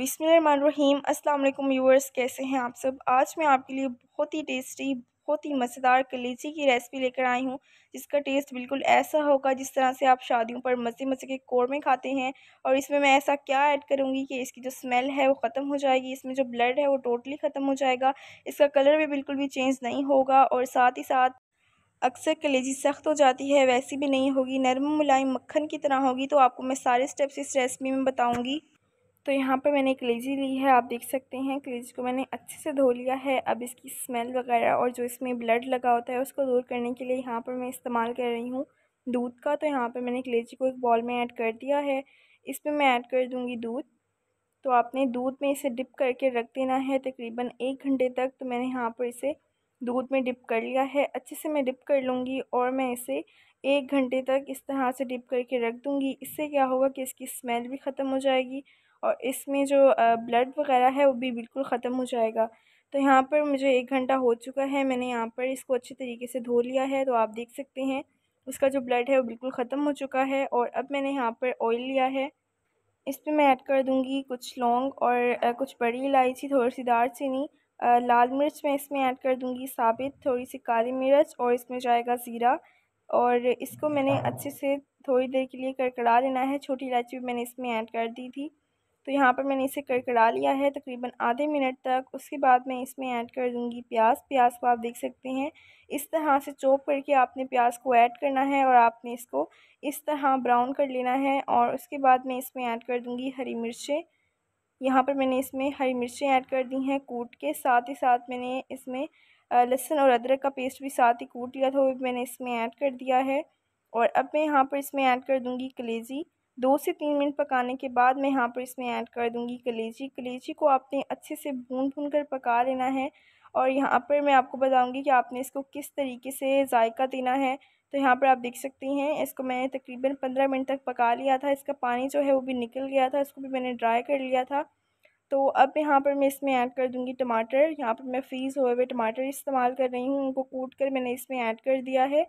बिसमीम अल्लाम यूवर्स कैसे हैं आप सब आज मैं आपके लिए बहुत ही टेस्टी बहुत ही मज़ेदार कलेजी की रेसिपी लेकर आई हूँ जिसका टेस्ट बिल्कुल ऐसा होगा जिस तरह से आप शादियों पर मज़े मज़े के कौरमे खाते हैं और इसमें मैं ऐसा क्या ऐड करूँगी कि इसकी जो स्मेल है वो ख़त्म हो जाएगी इसमें जो ब्लड है वो टोटली ख़त्म हो जाएगा इसका कलर भी बिल्कुल भी चेंज नहीं होगा और साथ ही साथ अक्सर कलेजी सख्त हो जाती है वैसी भी नहीं होगी नरम मुलायम मक्खन की तरह होगी तो आपको मैं सारे स्टेप्स इस रेसिपी में बताऊँगी तो यहाँ पे मैंने एक लेजी ली है आप देख सकते हैं कलेजी को मैंने अच्छे से धो लिया है अब इसकी स्मेल वगैरह और जो इसमें ब्लड लगा होता है उसको दूर करने के लिए यहाँ पर मैं इस्तेमाल कर रही हूँ दूध का तो यहाँ पर मैंने कलेजी को एक बॉल में ऐड कर दिया है इस पर मैं ऐड कर दूँगी दूध तो आपने दूध में इसे डिप करके रख देना है तकरीबन एक घंटे तक तो मैंने यहाँ पर इसे दूध में डिप कर लिया है अच्छे से मैं डिप कर लूँगी और मैं इसे एक घंटे तक इस तरह से डिप करके रख दूँगी इससे क्या होगा कि इसकी स्मेल भी ख़त्म हो जाएगी और इसमें जो ब्लड वगैरह है वो भी बिल्कुल ख़त्म हो जाएगा तो यहाँ पर मुझे एक घंटा हो चुका है मैंने यहाँ पर इसको अच्छे तरीके से धो लिया है तो आप देख सकते हैं उसका जो ब्लड है वो बिल्कुल ख़त्म हो चुका है और अब मैंने यहाँ पर ऑयल लिया है इस पर मैं ऐड कर दूँगी कुछ लौंग और कुछ बड़ी इलायची थोड़ी सी दार चीनी लाल मिर्च मैं इसमें ऐड कर दूँगी साबित थोड़ी सी काली मिर्च और इसमें जाएगा ज़ीरा और इसको मैंने अच्छे से थोड़ी देर के लिए करकड़ा लेना है छोटी इलायची भी मैंने इसमें ऐड कर दी थी तो यहाँ पर मैंने इसे कड़कड़ा लिया है तकरीबन आधे मिनट तक उसके बाद मैं इसमें ऐड कर दूँगी प्याज प्याज को आप देख सकते हैं इस तरह से चोप करके आपने प्याज को ऐड करना है और आपने इसको इस तरह ब्राउन कर लेना है और उसके बाद मैं इसमें ऐड कर दूँगी हरी मिर्चें यहाँ पर मैंने इसमें हरी मिर्चें ऐड कर दी हैं कूट के साथ ही साथ मैंने इसमें लहसुन और अदरक का पेस्ट भी साथ ही कूट लिया था वो भी मैंने इसमें ऐड कर दिया है और अब मैं यहाँ पर इसमें ऐड कर दूँगी कलेजी दो से तीन मिनट पकाने के बाद मैं यहाँ पर इसमें ऐड कर दूँगी कलेजी कलेजी को आपने अच्छे से भून भून कर पका लेना है और यहाँ पर मैं आपको बताऊँगी कि आपने इसको किस तरीके से जायका देना है तो यहाँ पर आप देख सकती हैं इसको मैंने तकरीबन पंद्रह मिनट तक पका लिया था इसका पानी जो है वो भी निकल गया था इसको भी मैंने ड्राई कर लिया था तो अब यहाँ पर मैं इसमें ऐड कर दूँगी टमाटर यहाँ पर मैं फ्रीज़ हुए हुए टमाटर इस्तेमाल कर रही हूँ उनको कूट कर मैंने इसमें ऐड कर दिया है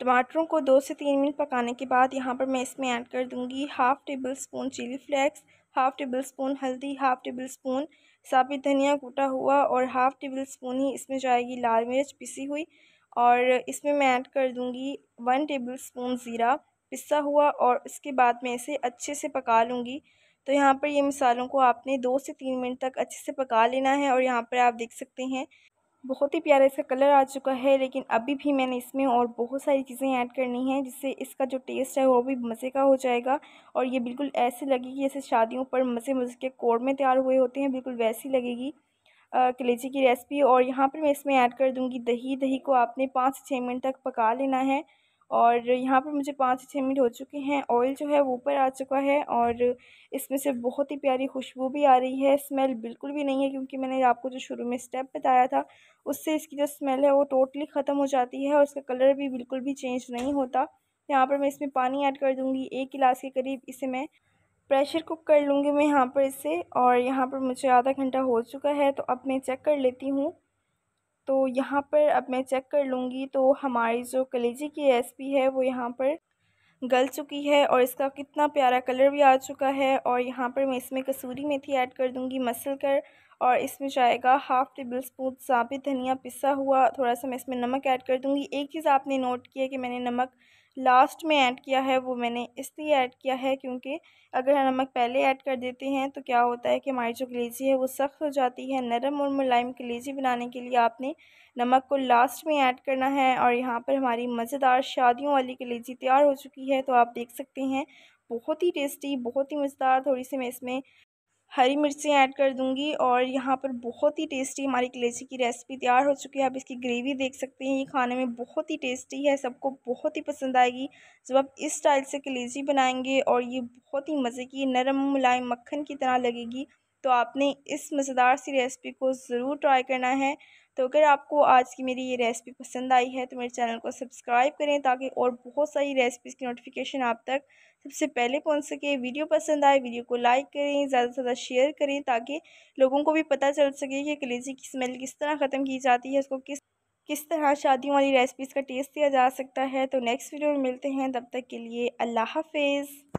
टमाटरों को दो से तीन मिनट पकाने के बाद यहाँ पर मैं इसमें ऐड कर दूँगी half tablespoon chilli flakes half tablespoon हल्दी हाफ़ टेबल स्पून साबित धनिया कूटा हुआ और हाफ़ टेबल स्पून ही इसमें जाएगी लाल मिर्च पिसी हुई और इसमें मैं ऐड कर दूँगी वन टेबल स्पून ज़ीरा पिसा हुआ और उसके बाद मैं इसे अच्छे से पका लूँगी तो यहाँ पर ये मिसालों को आपने दो से तीन मिनट तक अच्छे से पका लेना है और यहाँ पर आप देख सकते हैं बहुत ही प्यारा इसका कलर आ चुका है लेकिन अभी भी मैंने इसमें और बहुत सारी चीज़ें ऐड करनी हैं जिससे इसका जो टेस्ट है वो भी मज़े का हो जाएगा और ये बिल्कुल ऐसे लगेगी जैसे शादियों पर मज़े मज़े के कोर में तैयार हुए होते हैं बिल्कुल वैसी लगेगी कलेजी की रेसिपी और यहाँ पर मैं इसमें ऐड कर दूँगी दही दही को आपने पाँच से छः मिनट तक पका लेना है और यहाँ पर मुझे पाँच से छः मिनट हो चुके हैं ऑयल जो है वो ऊपर आ चुका है और इसमें से बहुत ही प्यारी खुशबू भी आ रही है स्मेल बिल्कुल भी नहीं है क्योंकि मैंने आपको जो शुरू में स्टेप बताया था उससे इसकी जो स्मेल है वो टोटली ख़त्म हो जाती है और इसका कलर भी बिल्कुल भी चेंज नहीं होता यहाँ पर मैं इसमें पानी ऐड कर दूँगी एक गिलास के करीब इसे मैं प्रेशर कुक कर लूँगी मैं यहाँ पर इसे और यहाँ पर मुझे आधा घंटा हो चुका है तो अब मैं चेक कर लेती हूँ तो यहाँ पर अब मैं चेक कर लूँगी तो हमारी जो कलेजी की रेसिपी है वो यहाँ पर गल चुकी है और इसका कितना प्यारा कलर भी आ चुका है और यहाँ पर मैं इसमें कसूरी मेथी ऐड कर दूँगी मसल कर और इसमें जाएगा हाफ़ टेबल स्पून साबित धनिया पिसा हुआ थोड़ा सा मैं इसमें नमक ऐड कर दूँगी एक चीज़ आपने नोट किया कि मैंने नमक लास्ट में ऐड किया है वो मैंने इसलिए ऐड किया है क्योंकि अगर हम नमक पहले ऐड कर देते हैं तो क्या होता है कि हमारी जो कलेजी है वो सख्त हो जाती है नरम और मुलायम कलेजी बनाने के लिए आपने नमक को लास्ट में ऐड करना है और यहाँ पर हमारी मज़ेदार शादियों वाली कलेजी तैयार हो चुकी है तो आप देख सकते हैं बहुत ही टेस्टी बहुत ही मज़ेदार थोड़ी सी मैं इसमें हरी मिर्ची ऐड कर दूंगी और यहाँ पर बहुत ही टेस्टी हमारी कलेजी की रेसिपी तैयार हो चुकी है आप इसकी ग्रेवी देख सकते हैं ये खाने में बहुत ही टेस्टी है सबको बहुत ही पसंद आएगी जब आप इस स्टाइल से कलेजी बनाएंगे और ये बहुत ही मज़े की नरम मुलायम मक्खन की तरह लगेगी तो आपने इस मज़ेदार सी रेसिपी को ज़रूर ट्राई करना है तो अगर आपको आज की मेरी ये रेसिपी पसंद आई है तो मेरे चैनल को सब्सक्राइब करें ताकि और बहुत सारी रेसिपीज़ की नोटिफिकेशन आप तक सबसे पहले पहुंच सके वीडियो पसंद आए वीडियो को लाइक करें ज़्यादा से ज़्यादा शेयर करें ताकि लोगों को भी पता चल सके कि कलेजी की स्मेल किस तरह ख़त्म की जाती है उसको किस किस तरह शादियों वाली रेसिपीज़ का टेस्ट दिया जा सकता है तो नेक्स्ट वीडियो में मिलते हैं तब तक के लिए अल्लाह हाफिज़